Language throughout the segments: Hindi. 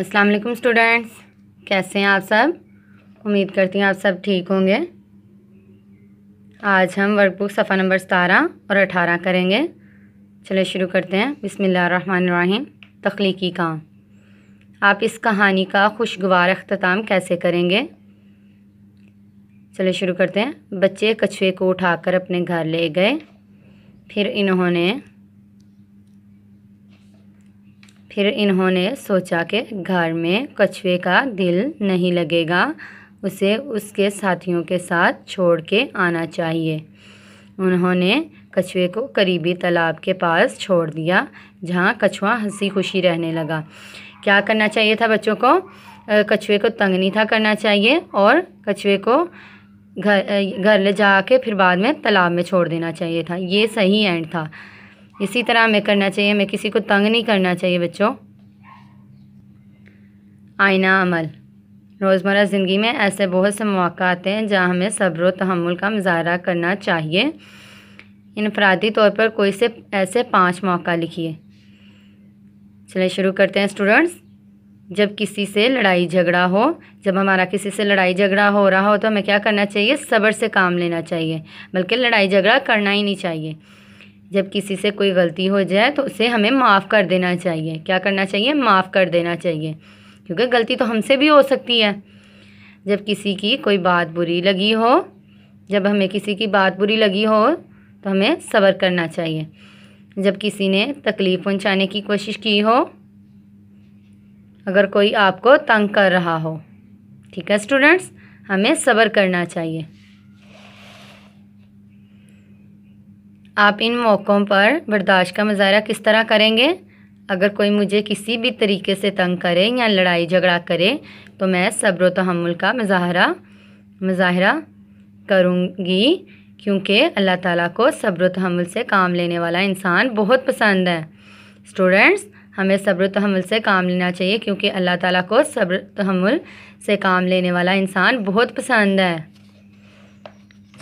अस्सलाम वालेकुम स्टूडेंट्स कैसे हैं आप सब उम्मीद करती हैं आप सब ठीक होंगे आज हम वर्कबुक सफ़ा नंबर सतारह और अठारह करेंगे चलो शुरू करते हैं बिसमीम तख्लीकी काम आप इस कहानी का खुशगवार अख्ताम कैसे करेंगे चलो शुरू करते हैं बच्चे कछुए को उठाकर अपने घर ले गए फिर इन्होंने फिर इन्होंने सोचा कि घर में कछुए का दिल नहीं लगेगा उसे उसके साथियों के साथ छोड़ के आना चाहिए उन्होंने कछुए को करीबी तालाब के पास छोड़ दिया जहाँ कछुआ हंसी खुशी रहने लगा क्या करना चाहिए था बच्चों को कछुए को तंग नहीं था करना चाहिए और कछुए को घर घर ले जा के फिर बाद में तालाब में छोड़ देना चाहिए था ये सही एंड था इसी तरह हमें करना चाहिए हमें किसी को तंग नहीं करना चाहिए बच्चों आईना अमल रोज़मर ज़िंदगी में ऐसे बहुत से मौक़ आते हैं जहाँ हमें सब्र तहमुल का मुजाहरा करना चाहिए इनफरादी तौर पर कोई से ऐसे पाँच मौक़ा लिखिए चलिए शुरू करते हैं स्टूडेंट्स जब किसी से लड़ाई झगड़ा हो जब हमारा किसी से लड़ाई झगड़ा हो रहा हो तो हमें क्या करना चाहिए सब्र से काम लेना चाहिए बल्कि लड़ाई झगड़ा करना ही नहीं चाहिए जब किसी से कोई गलती हो जाए तो उसे हमें माफ़ कर देना चाहिए क्या करना चाहिए माफ़ कर देना चाहिए क्योंकि गलती तो हमसे भी हो सकती है जब किसी की कोई बात बुरी लगी हो जब हमें किसी की बात बुरी लगी हो तो हमें सब्र करना चाहिए जब किसी ने तकलीफ़ पहुंचाने की कोशिश की हो अगर कोई आपको तंग कर रहा हो ठीक है स्टूडेंट्स हमें सब्र करना चाहिए आप इन मौक़ों पर बर्दाश्त का मुजाहरा किस तरह करेंगे अगर कोई मुझे किसी भी तरीके से तंग करे या लड़ाई झगड़ा करे तो मैं सब्र तहमुल का मुजाहरा मुजाहरा करूँगी क्योंकि अल्लाह ताला को सब्र तहमुल से काम लेने वाला इंसान बहुत पसंद है स्टूडेंट्स हमें सब्र तहमुल से काम लेना चाहिए क्योंकि अल्लाह ताला को सब्र तहमुल से काम लेने वाला इंसान बहुत पसंद है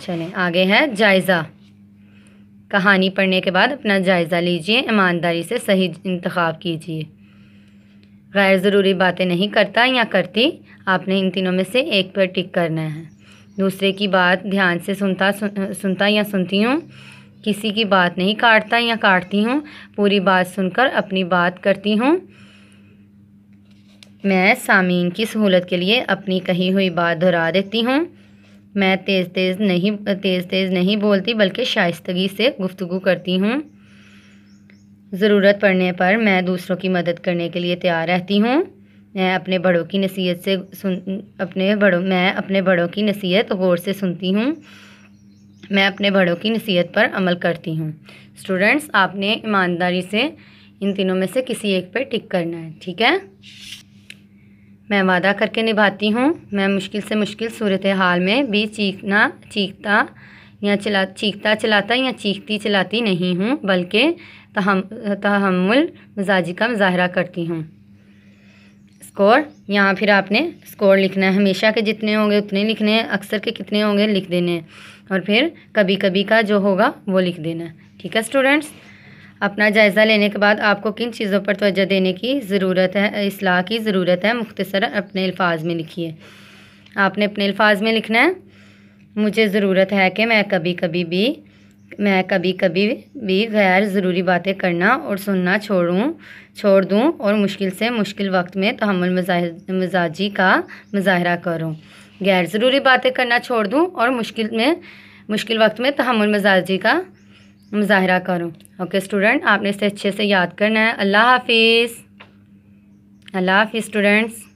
चलें आगे है जायज़ा कहानी पढ़ने के बाद अपना जायज़ा लीजिए ईमानदारी से सही इंतखा कीजिए गैर ज़रूरी बातें नहीं करता या करती आपने इन तीनों में से एक पर टिक करना है दूसरे की बात ध्यान से सुनता सुन, सुनता या सुनती हूँ किसी की बात नहीं काटता या काटती हूँ पूरी बात सुनकर अपनी बात करती हूँ मैं सामीन की सहूलत के लिए अपनी कही हुई बात दोहरा देती हूँ मैं तेज़ तेज़ नहीं तेज़ तेज़ नहीं बोलती बल्कि शाइस्तगी से गुफ्तु करती हूँ ज़रूरत पड़ने पर मैं दूसरों की मदद करने के लिए तैयार रहती हूँ मैं अपने बड़ों की नसीहत से सुन अपने बड़ों मैं अपने बड़ों की नसीहत गौर से सुनती हूँ मैं अपने बड़ों की नसीहत पर अमल करती हूँ स्टूडेंट्स आपने ईमानदारी से इन तीनों में से किसी एक पर टिक करना है ठीक है मैं वादा करके निभाती हूँ मैं मुश्किल से मुश्किल सूरत हाल में भी चीखना चीखता या चला चीखता चलाता या चीखती चलाती नहीं हूँ बल्कि तहम तहमुल मिजाजी का मुजाहरा करती हूँ स्कोर यहाँ फिर आपने स्कोर लिखना है हमेशा के जितने होंगे उतने लिखने हैं अक्सर के कितने होंगे लिख देने हैं और फिर कभी कभी का जो होगा वो लिख देना है ठीक है स्टूडेंट्स अपना जायज़ा लेने के बाद आपको किन चीज़ों पर तोजह देने की ज़रूरत है असलाह की ज़रूरत है मुख्तसर अपने अल्फाज में लिखिए आपने अपने अल्फाज में लिखना है मुझे ज़रूरत है कि मैं कभी कभी भी मैं कभी कभी भी गैर ज़रूरी बातें करना और सुनना छोड़ूँ छोड़ दूँ और मुश्किल से मुश्किल वक्त में तहमल मिजाजी का मुजाहरा करूँ गैर ज़रूरी बातें करना छोड़ दूँ और मुश्किल में मुश्किल वक्त में तहमल मिजाजी का मुजाहरा करूँ ओके स्टूडेंट आपने इसे अच्छे से याद करना है अल्लाह हाफिज़ अल्लाह हाफिज़ स्टूडेंट्स